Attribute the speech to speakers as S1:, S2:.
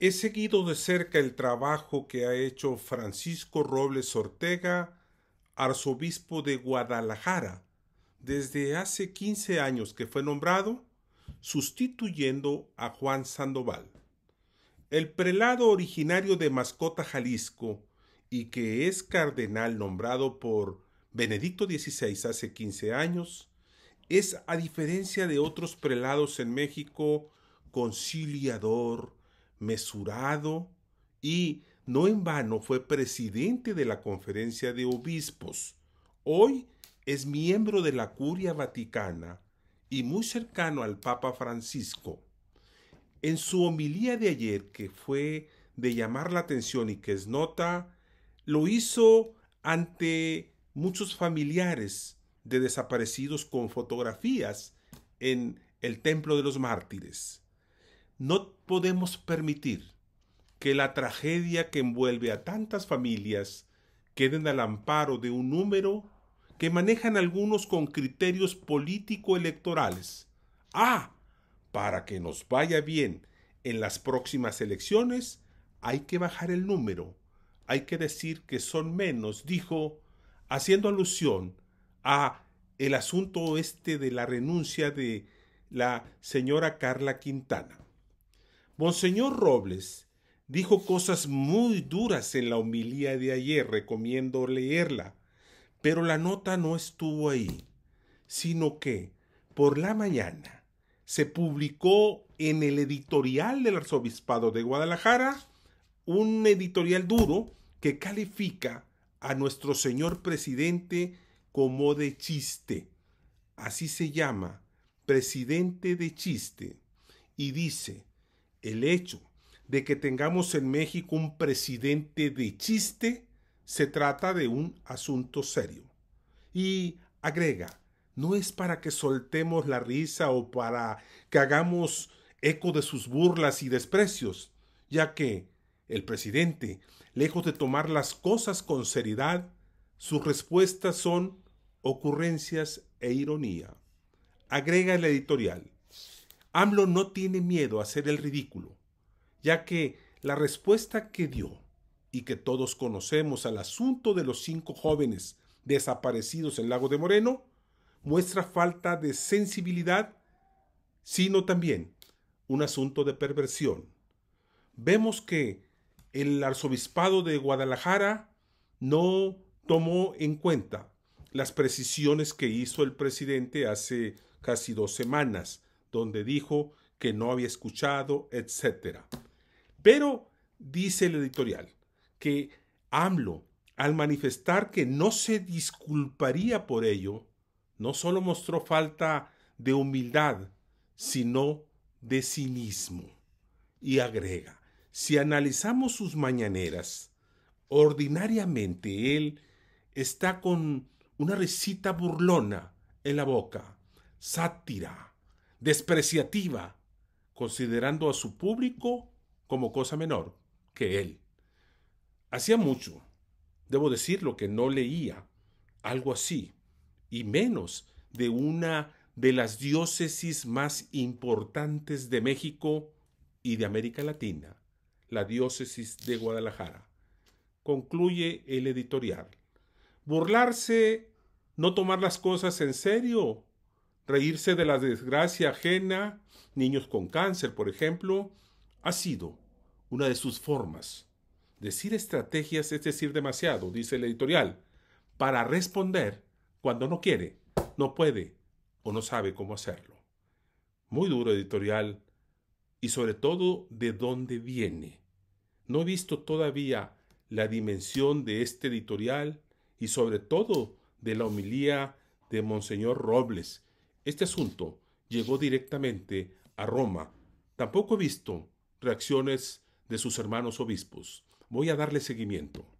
S1: He seguido de cerca el trabajo que ha hecho Francisco Robles Ortega, arzobispo de Guadalajara, desde hace 15 años que fue nombrado, sustituyendo a Juan Sandoval. El prelado originario de Mascota, Jalisco, y que es cardenal nombrado por Benedicto XVI hace 15 años, es, a diferencia de otros prelados en México, conciliador, mesurado y no en vano fue presidente de la Conferencia de Obispos. Hoy es miembro de la Curia Vaticana y muy cercano al Papa Francisco. En su homilía de ayer, que fue de llamar la atención y que es nota, lo hizo ante muchos familiares de desaparecidos con fotografías en el Templo de los Mártires. No podemos permitir que la tragedia que envuelve a tantas familias queden al amparo de un número que manejan algunos con criterios político-electorales. Ah, para que nos vaya bien en las próximas elecciones, hay que bajar el número, hay que decir que son menos, dijo, haciendo alusión a el asunto este de la renuncia de la señora Carla Quintana. Monseñor Robles dijo cosas muy duras en la homilía de ayer, recomiendo leerla, pero la nota no estuvo ahí, sino que por la mañana se publicó en el editorial del Arzobispado de Guadalajara un editorial duro que califica a nuestro señor presidente como de chiste. Así se llama, presidente de chiste. Y dice, el hecho de que tengamos en México un presidente de chiste se trata de un asunto serio. Y agrega, no es para que soltemos la risa o para que hagamos eco de sus burlas y desprecios, ya que el presidente, lejos de tomar las cosas con seriedad, sus respuestas son ocurrencias e ironía. Agrega el editorial. AMLO no tiene miedo a hacer el ridículo, ya que la respuesta que dio y que todos conocemos al asunto de los cinco jóvenes desaparecidos en Lago de Moreno muestra falta de sensibilidad, sino también un asunto de perversión. Vemos que el arzobispado de Guadalajara no tomó en cuenta las precisiones que hizo el presidente hace casi dos semanas donde dijo que no había escuchado, etc. Pero dice el editorial que AMLO, al manifestar que no se disculparía por ello, no solo mostró falta de humildad, sino de cinismo. Y agrega, si analizamos sus mañaneras, ordinariamente él está con una recita burlona en la boca, sátira, despreciativa, considerando a su público como cosa menor que él. Hacía mucho, debo decirlo, que no leía algo así, y menos de una de las diócesis más importantes de México y de América Latina, la diócesis de Guadalajara. Concluye el editorial. Burlarse, no tomar las cosas en serio, reírse de la desgracia ajena, niños con cáncer, por ejemplo, ha sido una de sus formas. Decir estrategias es decir demasiado, dice el editorial, para responder cuando no quiere, no puede o no sabe cómo hacerlo. Muy duro editorial y sobre todo de dónde viene. No he visto todavía la dimensión de este editorial y sobre todo de la homilía de Monseñor Robles, este asunto llegó directamente a Roma. Tampoco he visto reacciones de sus hermanos obispos. Voy a darle seguimiento.